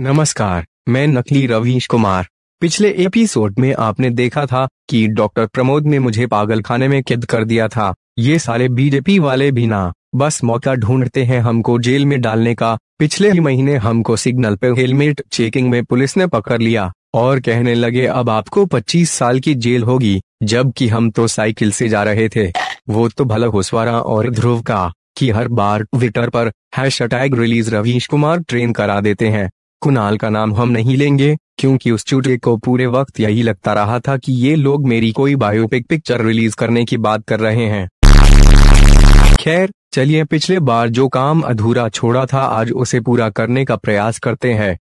नमस्कार मैं नकली रवीश कुमार पिछले एपिसोड में आपने देखा था कि डॉक्टर प्रमोद ने मुझे पागलखाने में कैद कर दिया था ये सारे बीजेपी वाले भी ना बस मौका ढूंढते हैं हमको जेल में डालने का पिछले ही महीने हमको सिग्नल पर हेलमेट चेकिंग में पुलिस ने पकड़ लिया और कहने लगे अब आपको 25 साल की जेल होगी जबकि हम तो साइकिल से जा रहे थे वो तो भला होसवारा और ध्रुव का कि हर बार ट्विटर पर hash release Ravish Kumar trend करा देते हैं कुणाल का नाम हम नहीं लेंगे क्योंकि उस चूटे को पूरे वक्त यही लगता रहा था कि ये लोग मेरी कोई बायोपिक पिक्चर रिलीज करने की बात कर रहे हैं खैर चलिए पिछले बार जो काम अधूरा छोड़ा था आज उसे पूरा करने का प्रयास करते हैं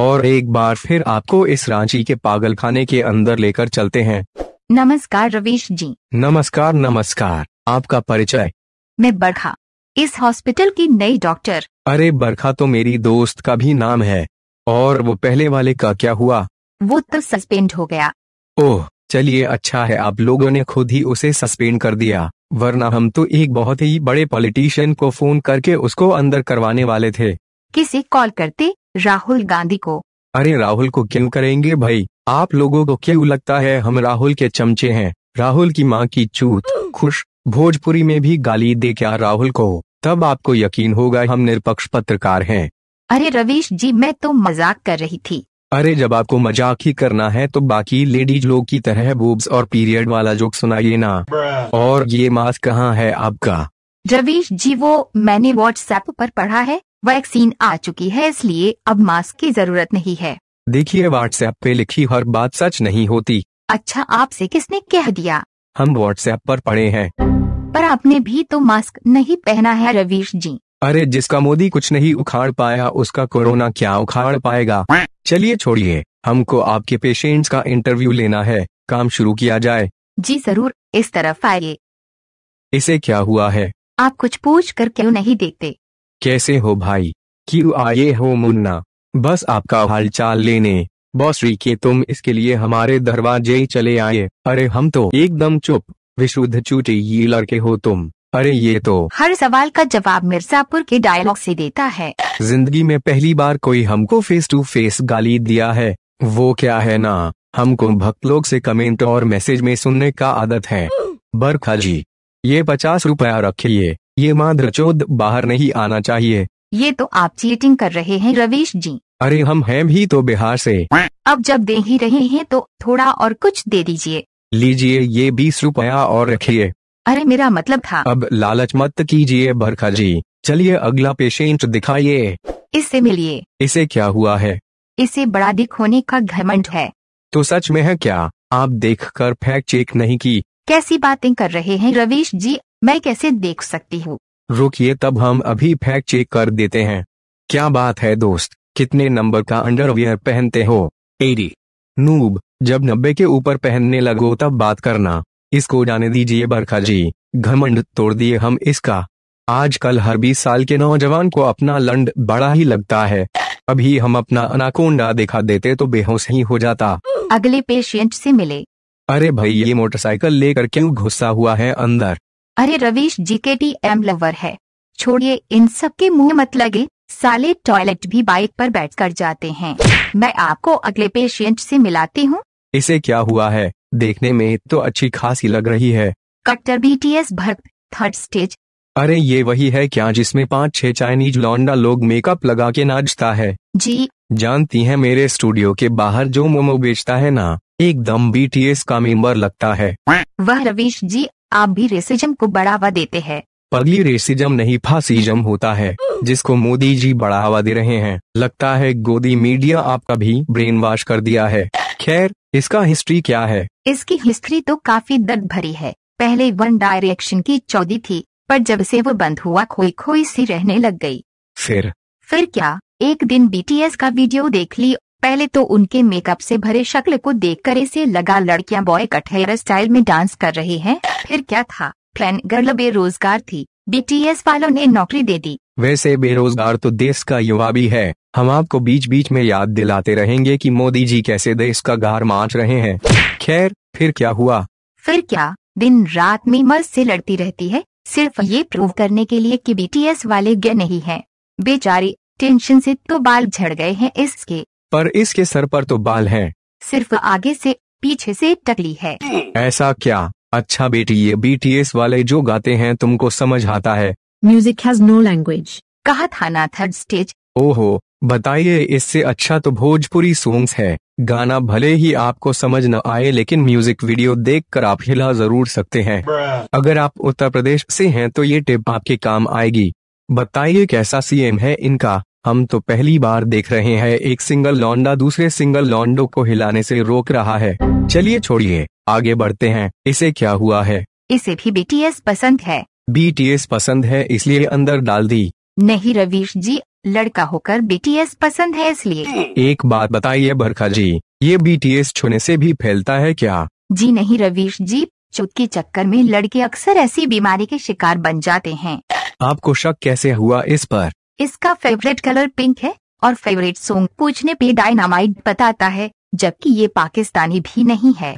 और एक बार फिर आपको इस रांची के पागल खाने के अंदर लेकर चलते हैं नमस्कार रवीश जी नमस्कार नमस्कार आपका परिचय मैं बरखा इस हॉस्पिटल की नई डॉक्टर अरे बरखा तो मेरी दोस्त का भी नाम है और वो पहले वाले का क्या हुआ वो तो सस्पेंड हो गया ओह चलिए अच्छा है आप लोगों ने खुद ही उसे सस्पेंड कर दिया वरना हम तो एक बहुत ही बड़े पॉलिटिशियन को फोन करके उसको अंदर करवाने वाले थे किसे कॉल करते राहुल गांधी को अरे राहुल को क्यों करेंगे भाई आप लोगों को क्यों लगता है हम राहुल के चमचे हैं राहुल की माँ की चूत खुश भोजपुरी में भी गाली दे क्या राहुल को तब आपको यकीन होगा हम निरपक्ष पत्रकार हैं अरे रवीश जी मैं तो मजाक कर रही थी अरे जब आपको मजाक ही करना है तो बाकी लेडीज लोग की तरह बूब्स और पीरियड वाला जोक सुनाइए ना और ये मास्क कहाँ है आपका रवीश जी वो मैंने व्हाट्सएप पर पढ़ा है वैक्सीन आ चुकी है इसलिए अब मास्क की जरूरत नहीं है देखिए व्हाट्सएप पे लिखी हर बात सच नहीं होती अच्छा आपसे किसने कह दिया हम व्हाट्सएप पर पढ़े हैं पर आपने भी तो मास्क नहीं पहना है रवीश जी अरे जिसका मोदी कुछ नहीं उखाड़ पाया उसका कोरोना क्या उखाड़ पाएगा चलिए छोड़िए हमको आपके पेशेंट्स का इंटरव्यू लेना है काम शुरू किया जाए जी जरूर इस तरफ आइए इसे क्या हुआ है आप कुछ पूछ कर क्यों नहीं देखते कैसे हो भाई क्यों आए हो मुन्ना बस आपका हालचाल लेने बॉस री के तुम इसके लिए हमारे दरवाजे चले आए अरे हम तो एकदम चुप विशुद्ध चूटी ये लड़के हो तुम अरे ये तो हर सवाल का जवाब मिर्जापुर के डायलॉग से देता है जिंदगी में पहली बार कोई हमको फेस टू फेस गाली दिया है वो क्या है ना हमको भक्त लोग से कमेंट और मैसेज में सुनने का आदत है बरखा जी ये पचास रुपया रखिए ये माधर चौध बाहर नहीं आना चाहिए ये तो आप चीटिंग कर रहे हैं रवीश जी अरे हम हैं भी तो बिहार से अब जब दे ही रहे हैं तो थोड़ा और कुछ दे दीजिए लीजिए ये बीस रुपया और रखिए अरे मेरा मतलब था अब लालच मत कीजिए बरखा जी चलिए अगला पेशेंट दिखाइए इससे मिलिए इसे क्या हुआ है इसे बड़ा दिख होने का घमंड है तो सच में है क्या आप देख कर फैक्ट चेक नहीं की कैसी बातें कर रहे हैं रवीश जी मैं कैसे देख सकती हूँ रुकिए तब हम अभी फैक्ट चेक कर देते हैं क्या बात है दोस्त कितने नंबर का अंडरवियर पहनते हो एडी नूब जब नब्बे के ऊपर पहनने लगो तब बात करना इसको जाने दीजिए बरखा जी घमंड तोड़ दिए हम इसका आजकल हर 20 साल के नौजवान को अपना लंड बड़ा ही लगता है अभी हम अपना अनाकोंडा दिखा देते तो बेहोश ही हो जाता अगले पेशेंट से मिले अरे भाई ये मोटरसाइकिल लेकर क्यों घुसा हुआ है अंदर अरे रवीश जी के टी एम लवर है छोड़िए इन सब के मुंह मत लगे साले टॉयलेट भी बाइक पर बैठ कर जाते हैं मैं आपको अगले पेशेंट से मिलाती हूँ इसे क्या हुआ है देखने में तो अच्छी खासी लग रही है कट्टर बीटीएस भक्त थर्ड स्टेज अरे ये वही है क्या जिसमें पाँच छह चाइनीज लौंडा लोग मेकअप लगा के नाचता है जी जानती है मेरे स्टूडियो के बाहर जो मोमो बेचता है ना एकदम बीटीएस का मेंबर लगता है वह रवीश जी आप भी रेसिज्म को बढ़ावा देते हैं पगली रेसिज्म नहीं फासीजम होता है जिसको मोदी जी बढ़ावा दे रहे हैं लगता है गोदी मीडिया आपका भी ब्रेन वॉश कर दिया है खैर इसका हिस्ट्री क्या है इसकी हिस्ट्री तो काफी दर्द भरी है पहले वन डायरेक्शन की चौदी थी पर जब से वो बंद हुआ खोई खोई सी रहने लग गई फिर फिर क्या एक दिन बीटीएस का वीडियो देख ली पहले तो उनके मेकअप से भरे शक्ल को देखकर इसे लगा लड़कियां बॉय कट हेयर स्टाइल में डांस कर रही हैं। फिर क्या था फैन गर्ल बेरोजगार थी बीटीएस वालों ने नौकरी दे दी वैसे बेरोजगार तो देश का युवा भी है हम आपको बीच बीच में याद दिलाते रहेंगे कि मोदी जी कैसे देश का गार माच रहे हैं खैर फिर क्या हुआ फिर क्या दिन रात में मर्ज से लड़ती रहती है सिर्फ ये प्रूव करने के लिए कि बीटीएस वाले गे नहीं है बेचारी टेंशन से तो बाल झड़ गए हैं इसके पर इसके सर पर तो बाल हैं। सिर्फ आगे से पीछे से टकली है ऐसा क्या अच्छा बेटी ये बीटीएस वाले जो गाते हैं तुमको समझ आता है म्यूजिक हैज नो लैंग्वेज कहा था ना थर्ड स्टेज ओहो बताइए इससे अच्छा तो भोजपुरी सॉन्ग्स है गाना भले ही आपको समझ न आए लेकिन म्यूजिक वीडियो देखकर आप हिला जरूर सकते हैं अगर आप उत्तर प्रदेश से हैं तो ये टिप आपके काम आएगी बताइए कैसा सीएम है इनका हम तो पहली बार देख रहे हैं एक सिंगल लौंडा दूसरे सिंगल लौंडो को हिलाने से रोक रहा है चलिए छोड़िए आगे बढ़ते हैं इसे क्या हुआ है इसे भी बीटीएस पसंद है बीटीएस पसंद है इसलिए अंदर डाल दी नहीं रवीश जी लड़का होकर बीटीएस पसंद है इसलिए एक बात बताइए बरखा जी ये बीटीएस छूने से भी फैलता है क्या जी नहीं रवीश जी चुत के चक्कर में लड़के अक्सर ऐसी बीमारी के शिकार बन जाते हैं आपको शक कैसे हुआ इस पर इसका फेवरेट कलर पिंक है और फेवरेट सॉन्ग पूछने पे डायनामाइट बताता है जबकि ये पाकिस्तानी भी नहीं है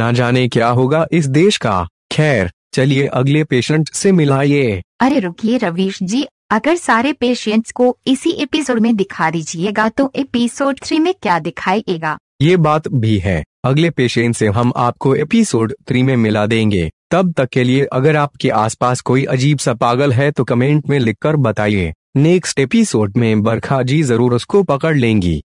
ना जाने क्या होगा इस देश का खैर चलिए अगले पेशेंट से मिलाइए अरे रुकिए रवीश जी अगर सारे पेशेंट्स को इसी एपिसोड में दिखा दीजिएगा तो एपिसोड थ्री में क्या दिखाएगा ये बात भी है अगले पेशेंट से हम आपको एपिसोड थ्री में मिला देंगे तब तक के लिए अगर आपके आसपास कोई अजीब सा पागल है तो कमेंट में लिखकर बताइए नेक्स्ट एपिसोड में बरखा जी जरूर उसको पकड़ लेंगी